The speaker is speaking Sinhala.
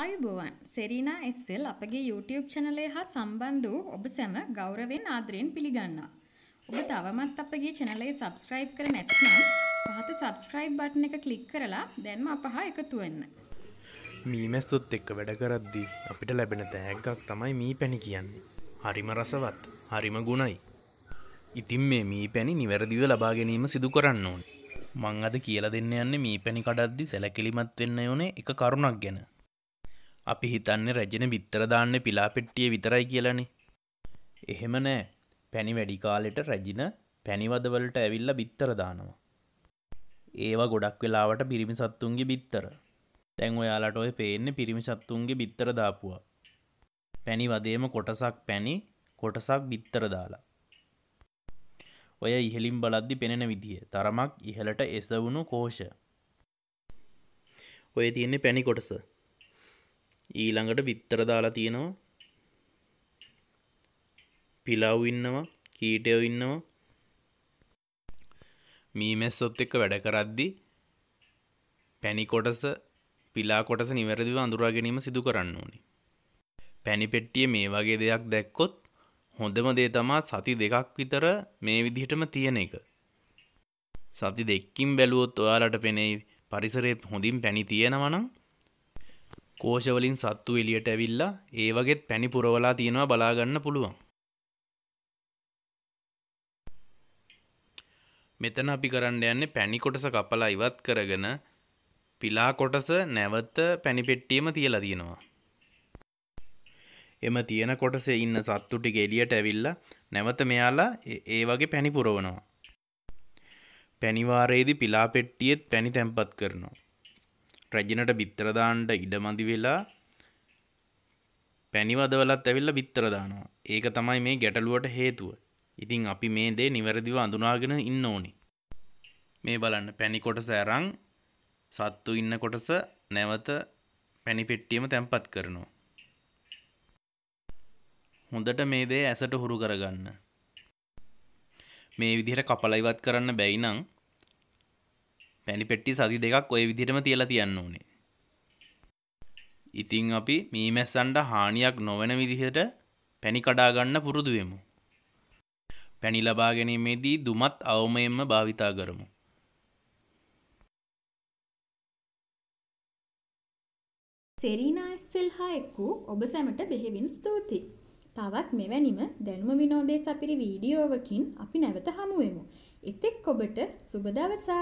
ආයුබෝවන් සෙරීනා එස්සෙල් අපගේ YouTube චැනලේ හා සම්බන්ධ වූ ඔබ සැම ගෞරවෙන් ආදරයෙන් පිළිගන්නවා. ඔබ තවමත් අපගේ චැනලේ subscribe කර නැත්නම් පහත subscribe button එක click කරලා දැන්ම අප හා එකතු වෙන්න. මීමැස්සොත් එක්ක වැඩ කරද්දී අපිට ලැබෙන තෑග්ගක් තමයි මී පැණි කියන්නේ. හරිම රසවත්, හරිම ගුණයි. ඉතින් මේ මී පැණි නිවැරදිව ලබා ගැනීම සිදු කරන්න ඕනේ. මං අද කියලා දෙන්න යන්නේ මී පැණි කඩද්දි සැලකිලිමත් වෙන්න ඕනේ එක කරුණක් ගැන. අපි හිතන්නේ රැජෙන බිත්තර දාන්න පිලාපෙට්ටිය විතරයි කියලනේ. එහෙම නෑ. පැණි වැඩි කාලෙට රැජින පැණිවදවලට ඇවිල්ලා බිත්තර දානවා. ඒවා ගොඩක් වෙලාවට පිරිමි සත්තුන්ගේ බිත්තර. දැන් ඔයාලට ඔය පේන්නේ පිරිමි සත්තුන්ගේ බිත්තර දාපුවා. පැණි වදේම කොටසක් පැණි කොටසක් බිත්තර දාලා. ඔය ඉහලින් බලද්දි පෙනෙන විදිය තරමක් ඉහලට එසවුණු කෝෂ. ඔය තියෙන්නේ පැණි කොටස ඊළඟට බිත්තර දාලා තියෙනවා පිලව් ඉන්නවා කීටයෝ ඉන්නවා මීමැස්සොත් එක්ක වැඩ කරද්දි පැණි කොටස පිලා කොටස නිවැරදිව අඳුරා ගැනීම සිදු කරන්න ඕනි. පැණි පෙට්ටියේ මේ වගේ දෙයක් දැක්කොත් හොඳම දේ තමා සති දෙකක් විතර මේ විදිහටම තියෙන එක. සති දෙකකින් බැලුවොත් ඔයාලට පෙනෙයි පරිසරයේ හොඳින් පැණි තියෙනවා නම් කෝෂවලින් සත්තු එලියට ඇවිල්ලා ඒ වගේත් පැණි පුරවලා තියෙනවා බලාගන්න පුළුවන්. මෙතන අපි කරන්න යන්නේ පැණි කොටස කපලා ඉවත් කරගෙන පිලා කොටස නැවත පැණි පෙට්ටියෙම තියලා තියෙනවා. එම තියෙන කොටසේ ඉන්න සත්තු ටික එළියට ඇවිල්ලා නැවත මෙයාලා ඒ වගේ පැණි පුරවනවා. පැණි වාරයේදී පිලා පෙට්ටියෙත් පැණි තැම්පත් කරනවා. රැජිනට බිත්තර දාන්න ඉඩමදි වෙලා පැණිවදවලත් ඇවිල්ලා බිත්තර දානවා. ඒක තමයි මේ ගැටලුවට හේතුව. ඉතින් අපි මේ දේ නිවැරදිව අඳුනාගෙන ඉන්න ඕනි. මේ බලන්න පැණි කොටස අරන් සත්තු ඉන්න කොටස නැවත පැණි පෙට්ටියම තැම්පත් කරනවා. හොඳට මේ දේ ඇසට හුරු කරගන්න. මේ විදිහට කපලා ඉවත් කරන්න බැයි නම් පැණි පෙට්ටි සති දෙකක් ඔය විදිහටම තියලා තියන්න ඕනේ. ඉතින් අපි මීමැස්සන්ට හානියක් නොවන විදිහට පැණි කඩා ගන්න පුරුදු වෙමු. පැණි ලබා ගැනීමේදී දුමත් අවමයෙන්ම භාවිතා කරමු. සෙරීනා එස්සෙල් හා එක්කු ඔබ සැමට බෙහෙවින් ස්තුති. තවත් මෙවැනිම දැනුම විනෝදේ සපිරි වීඩියෝවකින් අපි නැවත හමුවෙමු. එතෙක් ඔබට සුබ දවසක්.